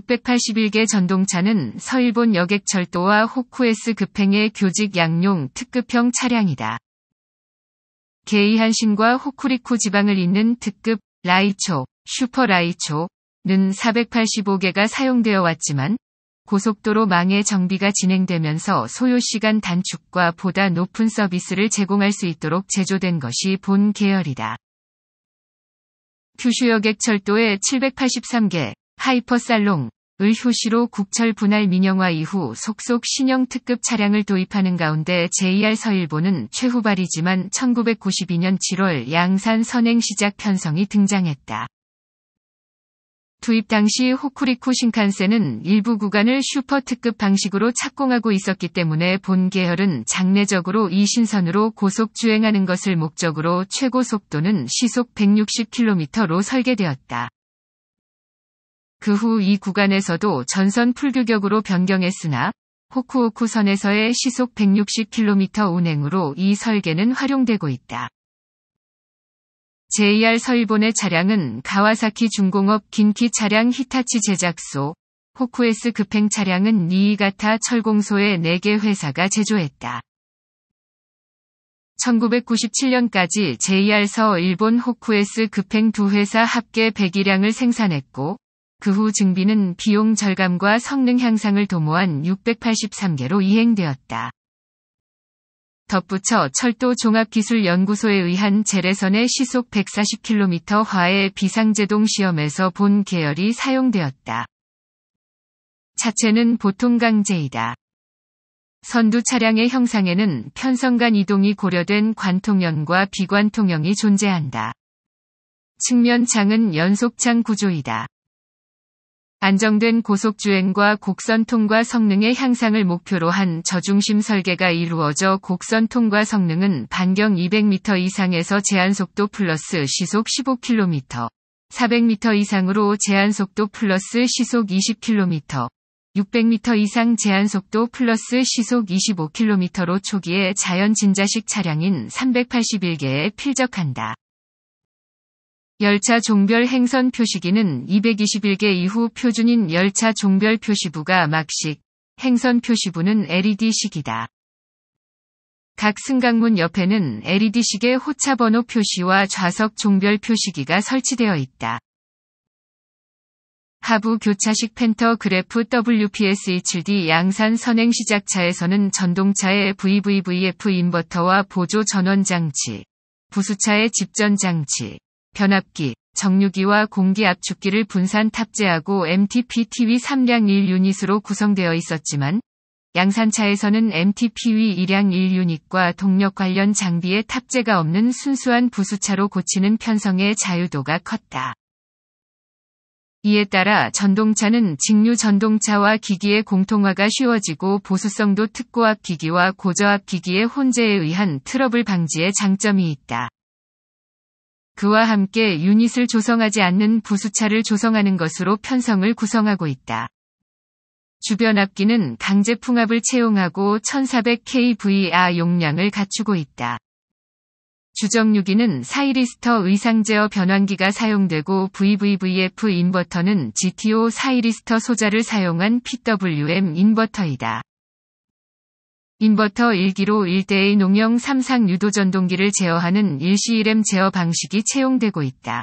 681개 전동차는 서일본 여객철도와 호쿠에스 급행의 교직 양용 특급형 차량이다. 게이한신과 호쿠리쿠 지방을 잇는 특급 라이초, 슈퍼 라이초는 485개가 사용되어 왔지만 고속도로 망의 정비가 진행되면서 소요시간 단축과 보다 높은 서비스를 제공할 수 있도록 제조된 것이 본 계열이다. 규슈여객철도의 783개, 하이퍼살롱을 효시로 국철 분할 민영화 이후 속속 신형 특급 차량을 도입하는 가운데 JR 서일보는 최후발이지만 1992년 7월 양산 선행 시작 편성이 등장했다. 투입 당시 호쿠리쿠 신칸센은 일부 구간을 슈퍼 특급 방식으로 착공하고 있었기 때문에 본 계열은 장례적으로이 신선으로 고속 주행하는 것을 목적으로 최고 속도는 시속 160km로 설계되었다. 그후이 구간에서도 전선 풀규격으로 변경했으나 호쿠오쿠 선에서의 시속 160km 운행으로 이 설계는 활용되고 있다. JR 서일본의 차량은 가와사키 중공업 긴키 차량 히타치 제작소, 호쿠에스 급행 차량은 니이가타 철공소의 4개 회사가 제조했다. 1997년까지 JR서 일본 호쿠에스 급행 두 회사 합계 1 0 0이량을 생산했고 그후 증비는 비용 절감과 성능 향상을 도모한 683개로 이행되었다. 덧붙여 철도 종합기술연구소에 의한 재래선의 시속 140km 화의 비상제동 시험에서 본 계열이 사용되었다. 차체는 보통 강제이다. 선두 차량의 형상에는 편성간 이동이 고려된 관통형과 비관통형이 존재한다. 측면창은 연속창 구조이다. 안정된 고속주행과 곡선 통과 성능의 향상을 목표로 한 저중심 설계가 이루어져 곡선 통과 성능은 반경 200m 이상에서 제한속도 플러스 시속 15km, 400m 이상으로 제한속도 플러스 시속 20km, 600m 이상 제한속도 플러스 시속 25km로 초기에 자연 진자식 차량인 381개에 필적한다. 열차 종별 행선 표시기는 221개 이후 표준인 열차 종별 표시부가 막식, 행선 표시부는 LED식이다. 각 승강문 옆에는 LED식의 호차 번호 표시와 좌석 종별 표시기가 설치되어 있다. 하부 교차식 펜터 그래프 WPS27D 양산 선행 시작차에서는 전동차의 VVVF 인버터와 보조 전원 장치, 부수차의 집전 장치, 변압기, 정류기와 공기 압축기를 분산 탑재하고 MTPTV 3량 1유닛으로 구성되어 있었지만 양산차에서는 MTPV 2량 1유닛과 동력 관련 장비에 탑재가 없는 순수한 부수차로 고치는 편성의 자유도가 컸다. 이에 따라 전동차는 직류 전동차와 기기의 공통화가 쉬워지고 보수성도 특고압 기기와 고저압 기기의 혼재에 의한 트러블 방지의 장점이 있다. 그와 함께 유닛을 조성하지 않는 부수차를 조성하는 것으로 편성을 구성하고 있다. 주변 앞기는 강제 풍압을 채용하고 1400kVA 용량을 갖추고 있다. 주정유기는 사이리스터 의상 제어 변환기가 사용되고 VVVF 인버터는 GTO 사이리스터 소자를 사용한 PWM 인버터이다. 인버터 1기로 1대의 농영 3상 유도 전동기를 제어하는 1시 1M 제어 방식이 채용되고 있다.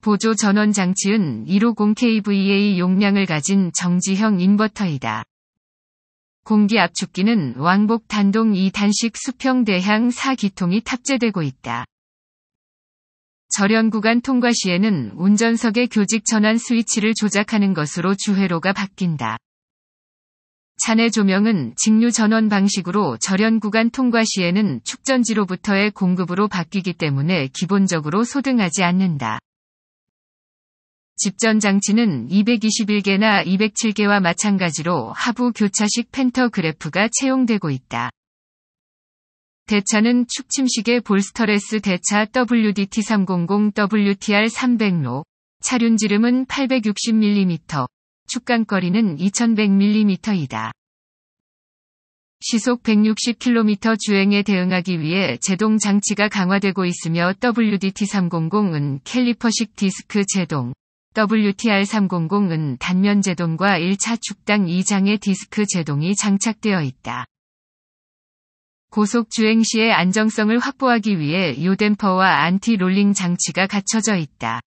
보조 전원 장치은 150kVA 용량을 가진 정지형 인버터이다. 공기 압축기는 왕복 단동 2단식 수평 대향 4기통이 탑재되고 있다. 절연 구간 통과 시에는 운전석의 교직 전환 스위치를 조작하는 것으로 주회로가 바뀐다. 잔해 조명은 직류 전원 방식으로 절연 구간 통과 시에는 축전지로부터의 공급으로 바뀌기 때문에 기본적으로 소등하지 않는다. 집전 장치는 221개나 207개와 마찬가지로 하부 교차식 펜터 그래프가 채용되고 있다. 대차는 축침식의 볼스터레스 대차 WDT300 WTR300로 차륜 지름은 860mm, 축강거리는 2100mm이다. 시속 160km 주행에 대응하기 위해 제동 장치가 강화되고 있으며 WDT300은 캘리퍼식 디스크 제동, WTR300은 단면 제동과 1차 축당 2장의 디스크 제동이 장착되어 있다. 고속 주행 시의 안정성을 확보하기 위해 요댐퍼와 안티 롤링 장치가 갖춰져 있다.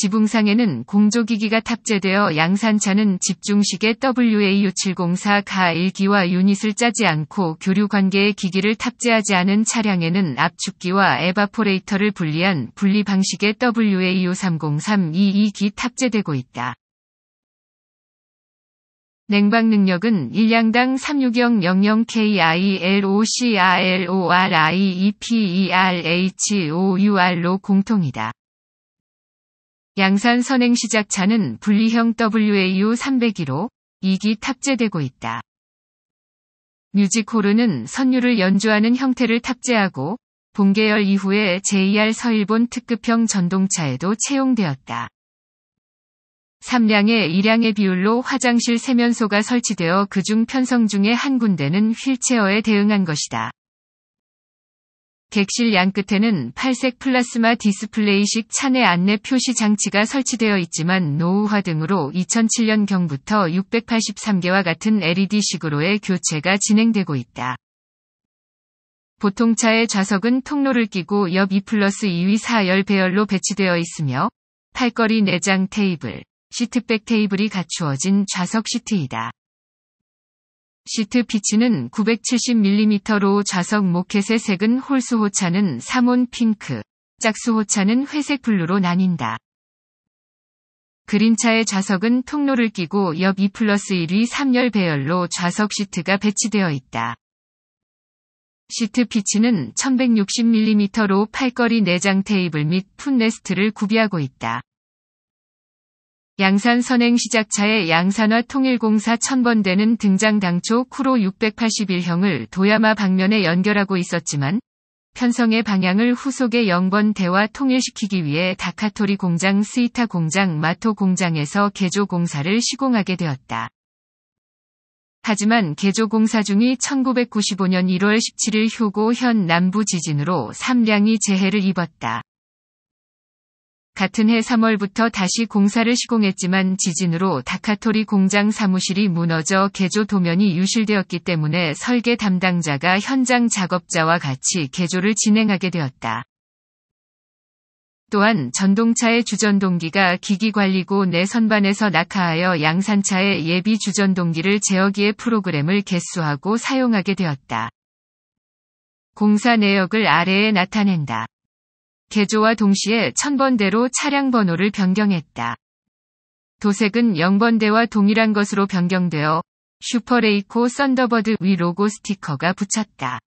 지붕상에는 공조기기가 탑재되어 양산차는 집중식의 WA6704 가1기와 유닛을 짜지 않고 교류 관계의 기기를 탑재하지 않은 차량에는 압축기와 에바포레이터를 분리한 분리 방식의 WA53032기 탑재되고 있다. 냉방 능력은 1량당 36000KILOCRLORIEPERHOUR로 e e 공통이다. 양산 선행 시작차는 분리형 WAU 301호 2기 탑재되고 있다. 뮤직호르는 선율을 연주하는 형태를 탑재하고 본계열 이후에 JR 서일본 특급형 전동차에도 채용되었다. 3량의 2량의 비율로 화장실 세면소가 설치되어 그중 편성 중에 한 군데는 휠체어에 대응한 것이다. 객실 양 끝에는 팔색 플라스마 디스플레이식 차내 안내 표시 장치가 설치되어 있지만 노후화 등으로 2007년경부터 683개와 같은 LED식으로의 교체가 진행되고 있다. 보통 차의 좌석은 통로를 끼고 옆 2 플러스 2위 4열 배열로 배치되어 있으며 팔걸이 내장 테이블, 시트백 테이블이 갖추어진 좌석 시트이다. 시트 피치는 970mm로 좌석 모켓의 색은 홀수 호차는 사몬 핑크, 짝수 호차는 회색 블루로 나뉜다. 그린차의 좌석은 통로를 끼고 옆2 플러스 1위 3열 배열로 좌석 시트가 배치되어 있다. 시트 피치는 1160mm로 팔걸이 내장 테이블 및 풋레스트를 구비하고 있다. 양산 선행 시작차에 양산화 통일공사 1000번 대는 등장 당초 쿠로 681형을 도야마 방면에 연결하고 있었지만 편성의 방향을 후속의 0번 대와 통일시키기 위해 다카토리 공장 스이타 공장 마토 공장에서 개조 공사를 시공하게 되었다. 하지만 개조공사 중이 1995년 1월 17일 효고 현 남부 지진으로 3량이 재해를 입었다. 같은 해 3월부터 다시 공사를 시공했지만 지진으로 다카토리 공장 사무실이 무너져 개조 도면이 유실되었기 때문에 설계 담당자가 현장 작업자와 같이 개조를 진행하게 되었다. 또한 전동차의 주전동기가 기기관리고 내 선반에서 낙하하여 양산차의 예비 주전동기를 제어기의 프로그램을 개수하고 사용하게 되었다. 공사 내역을 아래에 나타낸다. 개조와 동시에 1000번대로 차량 번호를 변경했다. 도색은 0번대와 동일한 것으로 변경되어 슈퍼레이코 썬더버드 위 로고 스티커가 붙였다.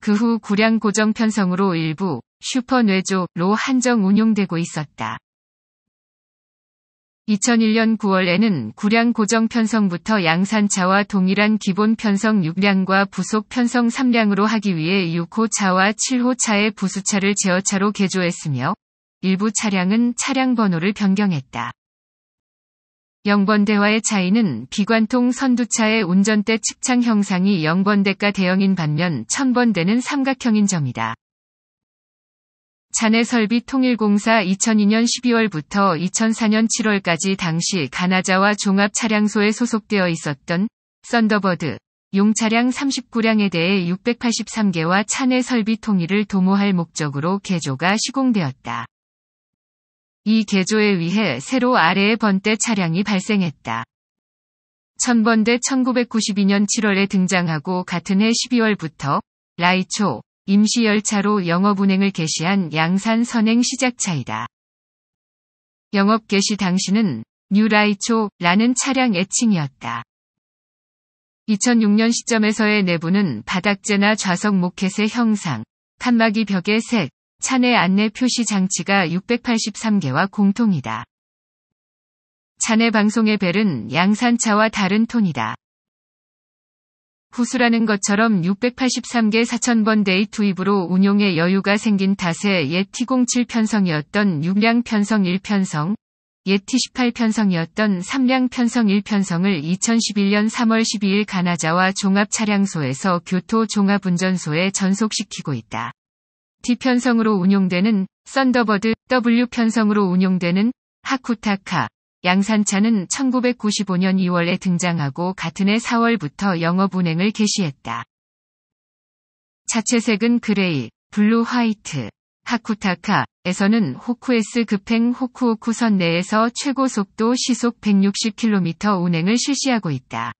그 후 구량 고정 편성으로 일부 슈퍼뇌조로 한정 운용되고 있었다. 2001년 9월에는 구량 고정 편성부터 양산차와 동일한 기본 편성 6량과 부속 편성 3량으로 하기 위해 6호 차와 7호 차의 부수차를 제어차로 개조했으며 일부 차량은 차량 번호를 변경했다. 0번대와의 차이는 비관통 선두차의 운전대 측창 형상이 0번대가 대형인 반면 1000번대는 삼각형인 점이다. 잔해설비 통일공사 2002년 12월부터 2004년 7월까지 당시 가나자와 종합차량소에 소속되어 있었던 썬더버드 용차량 39량에 대해 683개와 차내 설비 통일을 도모할 목적으로 개조가 시공되었다. 이 개조에 의해 새로 아래의 번대 차량이 발생했다. 1000번대 1992년 7월에 등장하고 같은 해 12월부터 라이초, 임시 열차로 영업 운행을 개시한 양산 선행 시작 차이다. 영업 개시 당시는 뉴라이초라는 차량 애칭이었다. 2006년 시점에서의 내부는 바닥재나 좌석 모켓의 형상, 칸막이 벽의 색, 차내 안내 표시 장치가 683개와 공통이다. 차내 방송의 벨은 양산차와 다른 톤이다. 후수라는 것처럼 683개 4 0 0 0번 데이 투입으로 운용에 여유가 생긴 탓에 예티 07 편성이었던 6량 편성 1편성, 예티 18 편성이었던 3량 편성 1편성을 2011년 3월 12일 가나자와 종합차량소에서 교토종합운전소에 전속시키고 있다. D편성으로 운용되는 썬더버드, W편성으로 운용되는 하쿠타카, 양산차는 1995년 2월에 등장하고 같은 해 4월부터 영업 운행을 개시했다. 차체색은 그레이, 블루 화이트, 하쿠타카에서는 호쿠에스 급행 호쿠오쿠선 내에서 최고 속도 시속 160km 운행을 실시하고 있다.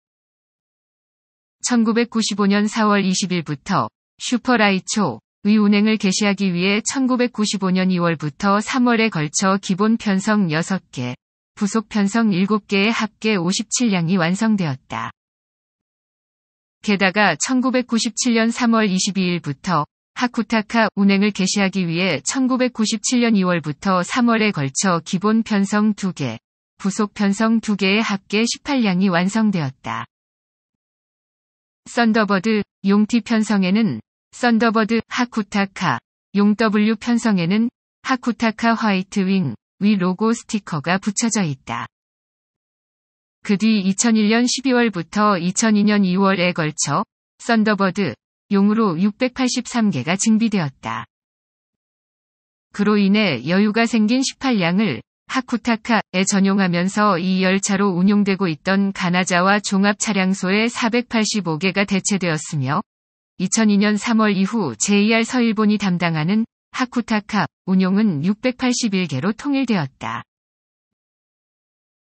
1995년 4월 20일부터 슈퍼라이초 의 운행을 개시하기 위해 1995년 2월부터 3월에 걸쳐 기본 편성 6개, 부속 편성 7개의 합계 57량이 완성되었다. 게다가 1997년 3월 22일부터 하쿠타카 운행을 개시하기 위해 1997년 2월부터 3월에 걸쳐 기본 편성 2개, 부속 편성 2개의 합계 18량이 완성되었다. 썬더버드 용티 편성에는 썬더버드 하쿠타카 용 W 편성에는 하쿠타카 화이트윙 위 로고 스티커가 붙여져 있다. 그 뒤 2001년 12월부터 2002년 2월에 걸쳐 썬더버드 용으로 683개가 증비되었다. 그로 인해 여유가 생긴 18량을 하쿠타카에 전용하면서 이 열차로 운용되고 있던 가나자와 종합차량소의 485개가 대체되었으며 2002년 3월 이후 JR 서일본이 담당하는 하쿠타카 운용은 681개로 통일되었다.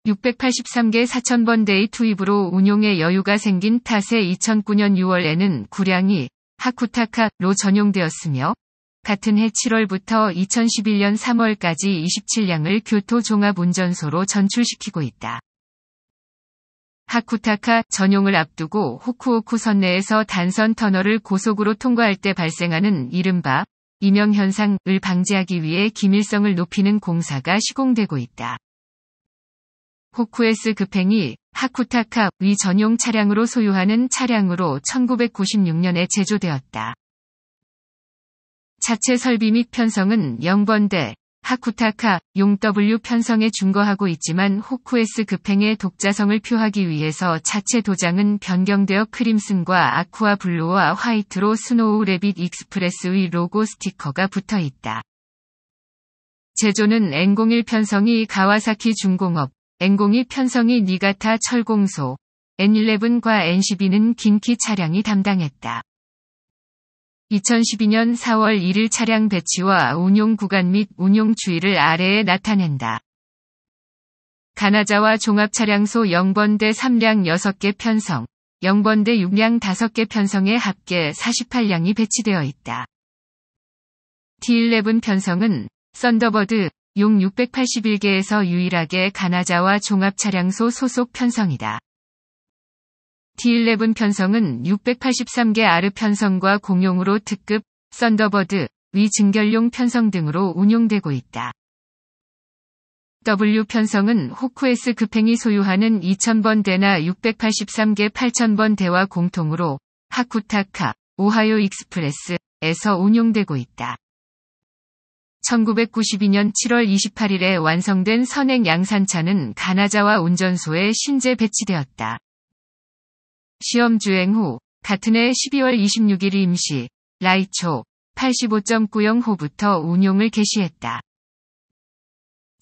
683개 4,000번대의 투입으로 운용의 여유가 생긴 탓에 2009년 6월에는 구량이 하쿠타카로 전용되었으며 같은 해 7월부터 2011년 3월까지 27량을 교토 종합운전소로 전출시키고 있다. 하쿠타카 전용을 앞두고 호쿠오쿠 선내에서 단선 터널을 고속으로 통과할 때 발생하는 이른바 이명 현상을 방지하기 위해 기밀성을 높이는 공사가 시공되고 있다. 호쿠에스 급행이 하쿠타카 위 전용 차량으로 소유하는 차량으로 1996년에 제조되었다. 자체 설비 및 편성은 0번대 하쿠타카, 용W 편성에 준거하고 있지만 호쿠에스 급행의 독자성을 표하기 위해서 자체 도장은 변경되어 크림슨과 아쿠아 블루와 화이트로 스노우 레빗 익스프레스의 로고 스티커가 붙어 있다. 제조는 N01 편성이 가와사키 중공업, N02 편성이 니가타 철공소, N11과 N12는 긴키 차량이 담당했다. 2012년 4월 1일 차량 배치와 운용 구간 및 운용 주의를 아래에 나타낸다. 가나자와 종합차량소 0번대 3량 6개 편성, 0번대 6량 5개 편성에 합계 48량이 배치되어 있다. T11 편성은 썬더버드 용 681개에서 유일하게 가나자와 종합차량소 소속 편성이다. D11 편성은 683개 아르 편성과 공용으로 특급, 썬더버드, 위 증결용 편성 등으로 운용되고 있다. W 편성은 호쿠에스 급행이 소유하는 2000번대나 683개 8000번대와 공통으로 하쿠타카, 오하요 익스프레스에서 운용되고 있다. 1992년 7월 28일에 완성된 선행 양산차는 가나자와 운전소에 신재 배치되었다. 시험 주행 후 같은 해 12월 26일 임시 라이초 85.90호부터 운용을 개시했다.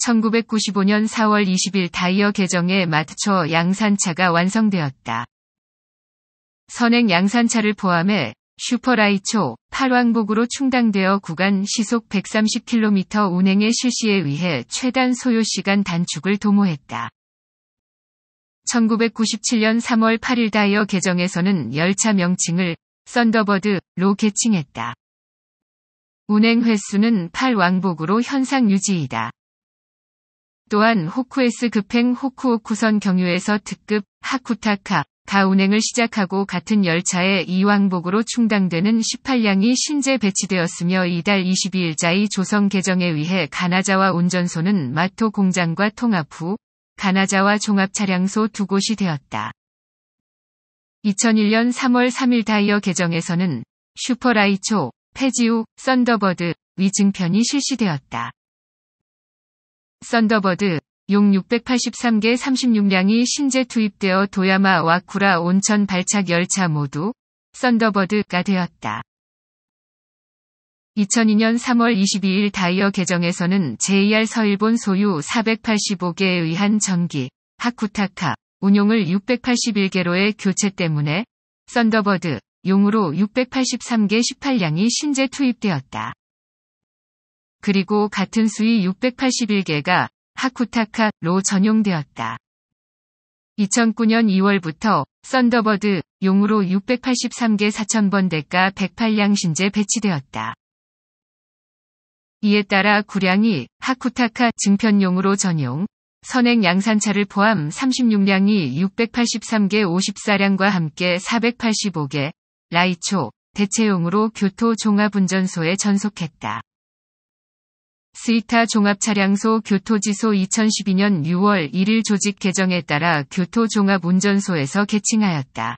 1995년 4월 20일 다이어 개정에 맞춰 양산차가 완성되었다. 선행 양산차를 포함해 슈퍼라이초 8왕복으로 충당되어 구간 시속 130km 운행의 실시에 의해 최단 소요시간 단축을 도모했다. 1997년 3월 8일 다이어 계정에서는 열차 명칭을 썬더버드로 개칭했다. 운행 횟수는 8왕복으로 현상 유지이다. 또한 호쿠에스 급행 호쿠오쿠선 경유에서 특급 하쿠타카 가 운행을 시작하고 같은 열차에 2왕복으로 충당되는 18량이 신재 배치되었으며 이달 22일자의 조성 개정에 의해 가나자와 운전소는 마토 공장과 통합 후 가나자와 종합차량소 두 곳이 되었다. 2001년 3월 3일 다이어 개정에서는 슈퍼라이초, 페지우, 썬더버드, 위증편이 실시되었다. 썬더버드, 용 683개 36량이 신제 투입되어 도야마 와쿠라 온천 발착 열차 모두 썬더버드가 되었다. 2002년 3월 22일 다이어 개정에서는 JR 서일본 소유 485개에 의한 전기, 하쿠타카, 운용을 681개로의 교체 때문에 썬더버드, 용으로 683개 18량이 신재 투입되었다. 그리고 같은 수위 681개가 하쿠타카로 전용되었다. 2009년 2월부터 썬더버드 용으로 683개 4,000번대가 108량 신재 배치되었다. 이에 따라 구량이 하쿠타카 증편용으로 전용, 선행 양산차를 포함 36량이 683개 54량과 함께 485개, 라이초, 대체용으로 교토 종합운전소에 전속했다. 스위타 종합차량소 교토지소 2012년 6월 1일 조직 개정에 따라 교토 종합운전소에서 개칭하였다.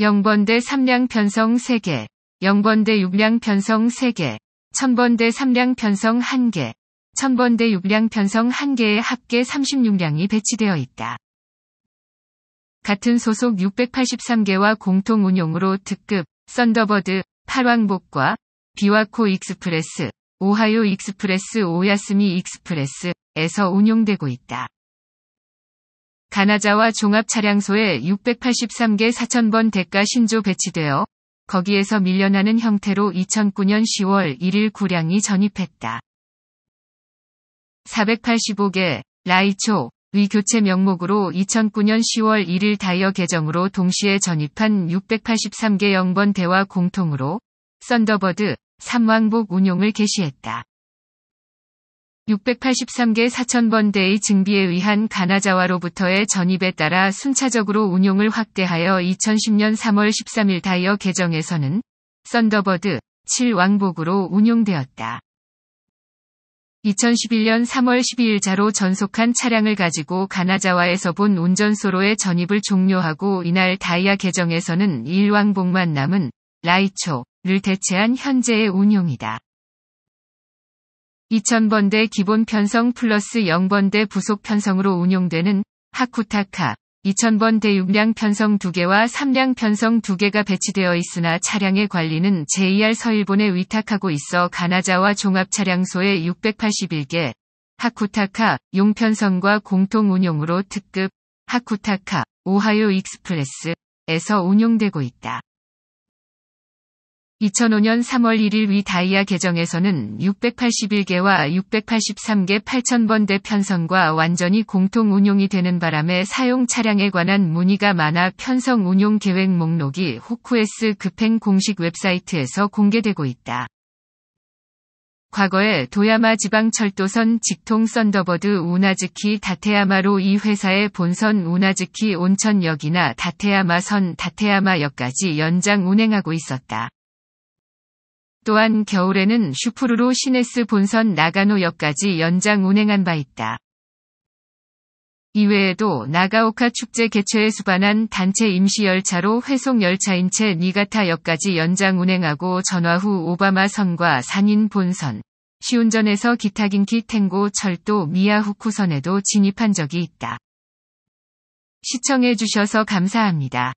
0번대 3량 편성 3개, 0번대 6량 편성 3개, 1000번대 3량 편성 1개, 1000번대 6량 편성 1개의 합계 36량이 배치되어 있다. 같은 소속 683개와 공통 운용으로 특급, 썬더버드, 팔왕복과 비와코 익스프레스, 오하요 익스프레스 오야스미 익스프레스에서 운용되고 있다. 가나자와 종합차량소에 683개 4000번 대가 신조 배치되어 거기에서 밀려나는 형태로 2009년 10월 1일 구량이 전입했다. 485개 라이초 위교체 명목으로 2009년 10월 1일 다이어 계정으로 동시에 전입한 683개 영번 대화 공통으로 썬더버드 3왕복 운용을 개시했다. 683개 4000번대의 증비에 의한 가나자와로부터의 전입에 따라 순차적으로 운용을 확대하여 2010년 3월 13일 다이어 계정에서는 썬더버드 7 왕복으로 운용되었다. 2011년 3월 12일자로 전속한 차량을 가지고 가나자와에서 본 운전소로의 전입을 종료하고 이날 다이아 계정에서는 1왕복만 남은 라이초를 대체한 현재의 운용이다. 2000번대 기본 편성 플러스 0번대 부속 편성으로 운용되는 하쿠타카 2000번대 6량 편성 2개와 3량 편성 2개가 배치되어 있으나 차량의 관리는 JR 서일본에 위탁하고 있어 가나자와 종합차량소에 681개 하쿠타카 용편성과 공통 운용으로 특급 하쿠타카 오하요 익스프레스에서 운용되고 있다. 2005년 3월 1일 위 다이아 계정에서는 681개와 683개 8000번대 편성과 완전히 공통 운용이 되는 바람에 사용 차량에 관한 문의가 많아 편성 운용 계획 목록이 호쿠에스 급행 공식 웹사이트에서 공개되고 있다. 과거에 도야마 지방철도선 직통 썬더버드 우나즈키 다테야마로 이 회사의 본선 우나즈키 온천역이나 다테야마선 다테야마역까지 연장 운행하고 있었다. 또한 겨울에는 슈프루로 시네스 본선 나가노역까지 연장 운행한 바 있다. 이외에도 나가오카 축제 개최에 수반한 단체 임시 열차로 회송 열차인 채 니가타역까지 연장 운행하고 전화 후 오바마 선과 산인 본선, 시운전에서 기타긴키 탱고 철도 미야후쿠선에도 진입한 적이 있다. 시청해주셔서 감사합니다.